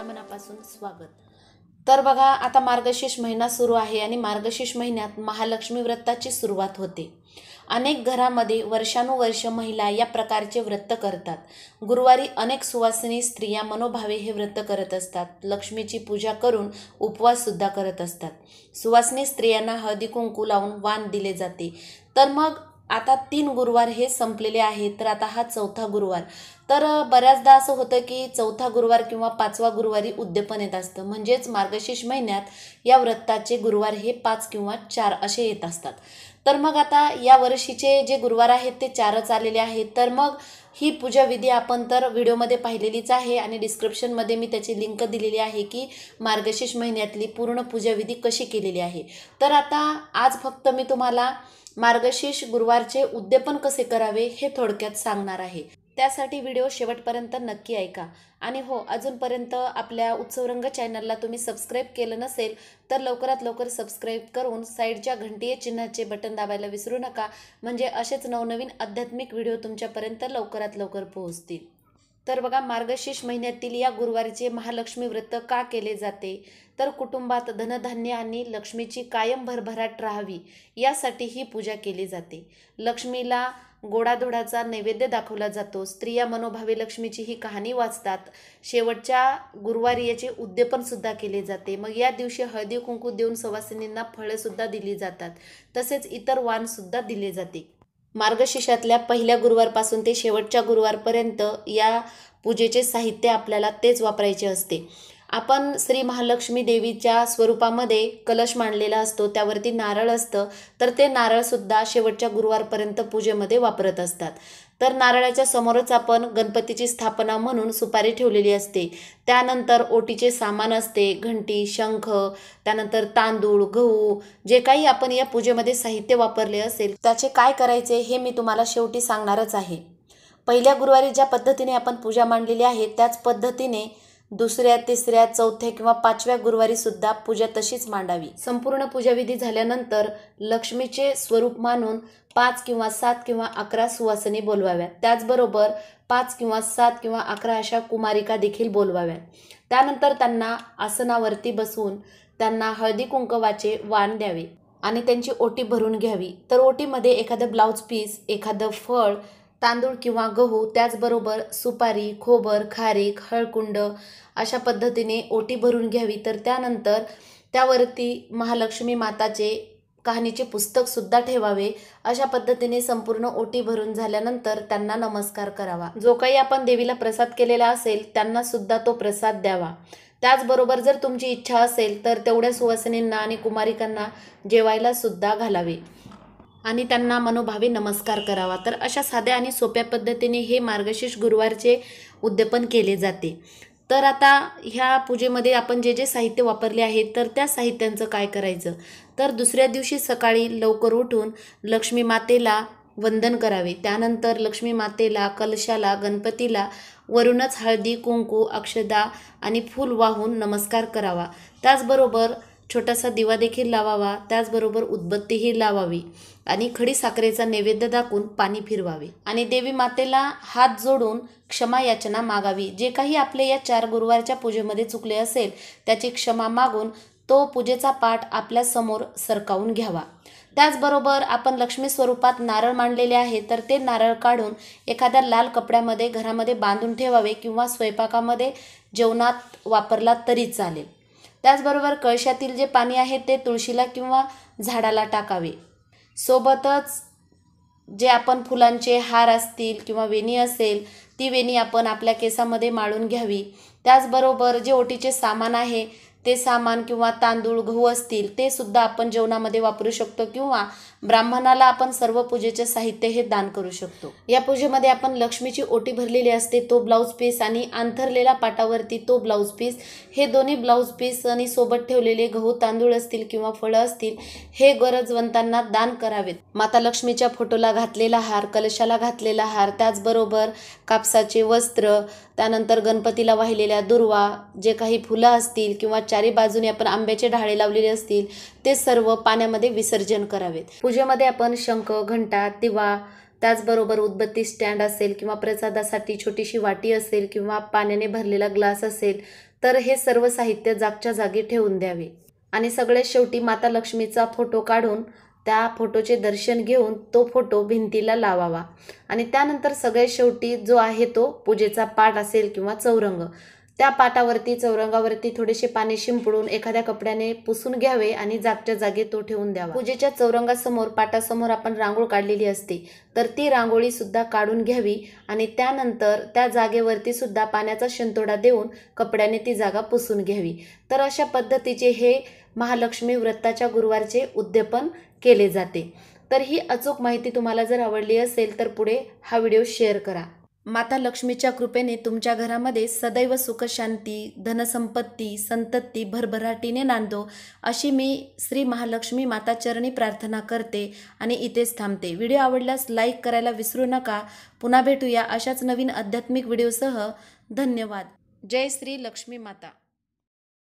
आपल्या मनापासून स्वागत तर बघा आता मार्गशीर्ष महिना सुरू आहे आणि मार्गशीर्ष महिन्यात महालक्ष्मी व्रताची सुरुवात होते अनेक घरामध्ये वर्षानुवर्ष महिला या प्रकारचे व्रत करतात गुरुवारी अनेक सुवासिनी स्त्रिया मनोभावे हे व्रत करत असतात लक्ष्मीची पूजा करून उपवाससुद्धा करत असतात सुवासिनी स्त्रियांना हळदी कुंकू लावून वान दिले जाते तर मग आता तीन गुरुवार हे संपलेले आहेत तर आता हा चौथा गुरुवार तर बऱ्याचदा असं होतं की चौथा गुरुवार किंवा पाचवा गुरुवारी उद्यपन येत असतं म्हणजेच मार्गशीर्ष महिन्यात या व्रताचे गुरुवार हे पाच किंवा चार असे येत असतात तर मग आता या वर्षीचे जे गुरुवार आहेत ते चारच आलेले आहेत तर मग ही पूजा विधी आपण तर व्हिडिओमध्ये पाहिलेलीच आहे आणि डिस्क्रिप्शनमध्ये मी त्याची लिंक दिलेली आहे की मार्गशीर्ष महिन्यातली पूर्ण पूजा विधी कशी केलेली आहे तर आता आज फक्त मी तुम्हाला मार्गशीर्ष गुरुवारचे उद्यापन कसे करावे हे थोडक्यात सांगणार आहे त्यासाठी व्हिडिओ शेवटपर्यंत नक्की ऐका आणि हो अजूनपर्यंत आपल्या उत्सवरंग चॅनलला तुम्ही सबस्क्राईब केलं नसेल तर लवकरात लवकर सबस्क्राईब करून साईडच्या घंटीय चिन्हाचे बटन दाबायला विसरू नका म्हणजे असेच नवनवीन आध्यात्मिक व्हिडिओ तुमच्यापर्यंत लवकरात लवकर पोहोचतील तर बघा मार्गशीर्ष महिन्यातील या गुरुवारीचे महालक्ष्मी व्रत का केले जाते तर कुटुंबात धनधान्य आणि लक्ष्मीची कायम भरभराट राहावी यासाठी ही पूजा केली जाते लक्ष्मीला गोडाधोडाचा नैवेद्य दाखवला जातो स्त्रिया मनोभावे लक्ष्मीची ही कहाणी वाचतात शेवटच्या गुरुवारी याचे उद्यपन सुद्धा केले जाते मग या दिवशी हळदी कुंकू देऊन सवासिनींना फळंसुद्धा दिली जातात तसेच इतर वानसुद्धा दिले जाते मार्गशीर्षातल्या पहिल्या गुरुवारपासून ते शेवटच्या गुरुवारपर्यंत या पूजेचे साहित्य आपल्याला तेच वापरायचे असते आपण श्री महालक्ष्मी देवीच्या स्वरूपामध्ये कलश मांडलेला असतो त्यावरती नारळ असतं तर ते नारळसुद्धा शेवटच्या गुरुवारपर्यंत पूजेमध्ये वापरत असतात तर नारळाच्या समोरच आपण गणपतीची स्थापना म्हणून सुपारी ठेवलेली असते त्यानंतर ओटीचे सामान असते घंटी शंख त्यानंतर तांदूळ गहू जे काही आपण या पूजेमध्ये साहित्य वापरले असेल त्याचे काय करायचे हे मी तुम्हाला शेवटी सांगणारच आहे पहिल्या गुरुवारी ज्या पद्धतीने आपण पूजा मांडलेली आहे त्याच पद्धतीने दुसऱ्या तिसऱ्या चौथ्या किंवा पाचव्या गुरुवारी सुद्धा पूजा तशीच मांडावी संपूर्ण पूजाविधी झाल्यानंतर लक्ष्मीचे स्वरूप मानून पाच किंवा सात किंवा अकरा सुवासने बोलवाव्यात त्याचबरोबर पाच किंवा सात किंवा अकरा अशा कुमारिका देखील बोलवाव्यात त्यानंतर त्यांना आसनावरती बसून त्यांना हळदी कुंकवाचे वाण द्यावे आणि त्यांची ओटी भरून घ्यावी तर ओटीमध्ये एखादं ब्लाऊज पीस एखादं फळ तांदूळ किंवा गहू त्याचबरोबर सुपारी खोबर खारीक हळकुंड अशा पद्धतीने ओटी भरून घ्यावी तर त्यानंतर त्यावरती महालक्ष्मी माताचे कहाणीचे पुस्तकसुद्धा ठेवावे अशा पद्धतीने संपूर्ण ओटी भरून झाल्यानंतर त्यांना नमस्कार करावा जो काही आपण देवीला प्रसाद केलेला असेल त्यांना सुद्धा तो प्रसाद द्यावा त्याचबरोबर जर तुमची इच्छा असेल तर तेवढ्या सुवासिनींना आणि कुमारिकांना जेवायला सुद्धा घालावे आणि त्यांना मनोभावे नमस्कार करावा तर अशा साध्या आणि सोप्या पद्धतीने हे मार्गशीर्ष गुरुवारचे उद्यापन केले जाते तर आता ह्या पूजेमध्ये आपण जे जे साहित्य वापरले आहे तर त्या साहित्यांचं काय करायचं तर दुसऱ्या दिवशी सकाळी लवकर उठून लक्ष्मी मातेला वंदन करावे त्यानंतर लक्ष्मी मातेला कलशाला गणपतीला वरूनच हळदी कुंकू अक्षदा आणि फूल वाहून नमस्कार करावा त्याचबरोबर छोटासा दिवा देखील लावावा त्याचबरोबर उदबत्तीही लावावी आणि खडी साखरेचा नैवेद्य दाखवून पाणी फिरवावे आणि देवी मातेला हात जोडून क्षमा याचना मागावी जे काही आपले या चार गुरुवारच्या पूजेमध्ये चुकले असेल त्याची क्षमा मागून तो पूजेचा पाठ आपल्या समोर सरकावून घ्यावा त्याचबरोबर आपण लक्ष्मी स्वरूपात नारळ मांडलेले आहे तर ते नारळ काढून एखाद्या लाल कपड्यामध्ये घरामध्ये बांधून ठेवावे किंवा स्वयंपाकामध्ये जेवणात वापरला तरी चालेल त्याचबरोबर कळशातील जे पाणी आहे ते तुळशीला किंवा झाडाला टाकावे सोबतच जे आपण फुलांचे हार असतील किंवा वेणी असेल ती वेणी आपण आपल्या केसामध्ये माळून घ्यावी त्याचबरोबर जे ओटीचे सामान आहे ते सामान किंवा तांदूळ गहू असतील ते सुद्धा आपण जेवणामध्ये वापरू शकतो किंवा ब्राह्मणाला आपण सर्व पूजेचे साहित्य हे दान करू शकतो या पूजेमध्ये आपण लक्ष्मीची ओटी भरलेली असते तो ब्लाऊज पीस आणि अंथरलेल्या पाटावरती तो ब्लाऊज पीस हे दोन्ही ब्लाऊज पीस आणि सोबत ठेवलेले गहू तांदूळ असतील किंवा फळं असतील हे गरजवंतांना दान करावेत माता लक्ष्मीच्या फोटोला घातलेला हार कलशाला घातलेला हार त्याचबरोबर कापसाचे वस्त्र त्यानंतर गणपतीला वाहिलेल्या दुर्वा जे काही फुलं असतील किंवा चारी बाजूने आपण आंब्याचे ढाळे लावलेले असतील ते सर्व पाण्यामध्ये विसर्जन करावेत पूजेमध्ये आपण शंख घंटा दिवा त्याचबरोबर उदबत्ती स्टँड असेल किंवा प्रसादासाठी छोटीशी वाटी असेल किंवा पाण्याने भरलेला ग्लास असेल तर हे सर्व साहित्य जागच्या जागी ठेवून द्यावे आणि सगळ्यात शेवटी माता लक्ष्मीचा फोटो काढून त्या फोटोचे दर्शन घेऊन तो फोटो भिंतीला लावावा आणि त्यानंतर सगळ्यात शेवटी जो आहे तो पूजेचा पाठ असेल किंवा चौरंग त्या पाटावरती चौरंगावरती थोडेसे पाणी शिंपडून एखाद्या कपड्याने पुसून घ्यावे आणि जागच्या जागे तो ठेवून द्यावा पूजेच्या चौरंगासमोर पाटासमोर आपण रांगोळ काढलेली असते तर ती रांगोळी सुद्धा काढून घ्यावी आणि त्यानंतर त्या जागेवरती सुद्धा पाण्याचा शिंतोडा देऊन कपड्याने ती जागा पुसून घ्यावी तर अशा पद्धतीचे हे महालक्ष्मी व्रताच्या गुरुवारचे उद्यापन केले जाते तर ही अचूक माहिती तुम्हाला जर आवडली असेल तर पुढे हा व्हिडिओ शेअर करा माता लक्ष्मीच्या कृपेने तुमच्या घरामध्ये सदैव सुखशांती धनसंपत्ती संतती भरभराटीने नांदो अशी मी श्री महालक्ष्मी माता चरणी प्रार्थना करते आणि इथेच थांबते व्हिडिओ आवडल्यास लाईक करायला विसरू नका पुन्हा भेटूया अशाच नवीन आध्यात्मिक व्हिडिओसह धन्यवाद जय श्री लक्ष्मी माता